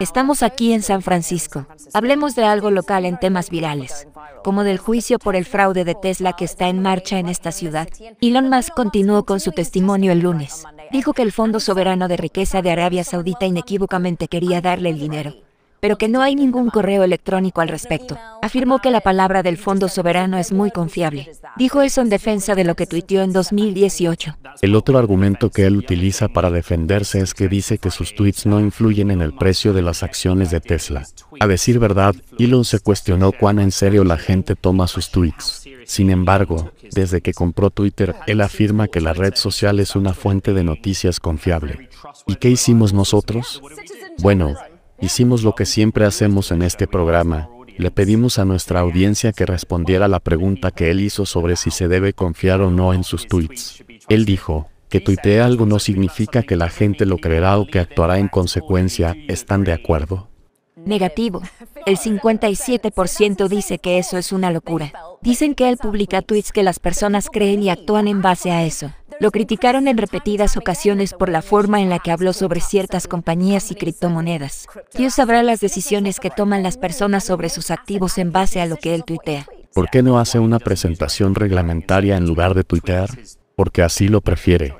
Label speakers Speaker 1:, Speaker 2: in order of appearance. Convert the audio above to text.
Speaker 1: Estamos aquí en San Francisco. Hablemos de algo local en temas virales, como del juicio por el fraude de Tesla que está en marcha en esta ciudad. Elon Musk continuó con su testimonio el lunes. Dijo que el Fondo Soberano de Riqueza de Arabia Saudita inequívocamente quería darle el dinero pero que no hay ningún correo electrónico al respecto. Afirmó que la palabra del Fondo Soberano es muy confiable. Dijo eso en defensa de lo que tuiteó en 2018.
Speaker 2: El otro argumento que él utiliza para defenderse es que dice que sus tweets no influyen en el precio de las acciones de Tesla. A decir verdad, Elon se cuestionó cuán en serio la gente toma sus tweets. Sin embargo, desde que compró Twitter, él afirma que la red social es una fuente de noticias confiable. ¿Y qué hicimos nosotros? Bueno, Hicimos lo que siempre hacemos en este programa. Le pedimos a nuestra audiencia que respondiera la pregunta que él hizo sobre si se debe confiar o no en sus tweets. Él dijo, que tuitee algo no significa que la gente lo creerá o que actuará en consecuencia, ¿están de acuerdo?
Speaker 1: Negativo. El 57% dice que eso es una locura. Dicen que él publica tweets que las personas creen y actúan en base a eso. Lo criticaron en repetidas ocasiones por la forma en la que habló sobre ciertas compañías y criptomonedas. Dios sabrá las decisiones que toman las personas sobre sus activos en base a lo que él tuitea.
Speaker 2: ¿Por qué no hace una presentación reglamentaria en lugar de tuitear? Porque así lo prefiere.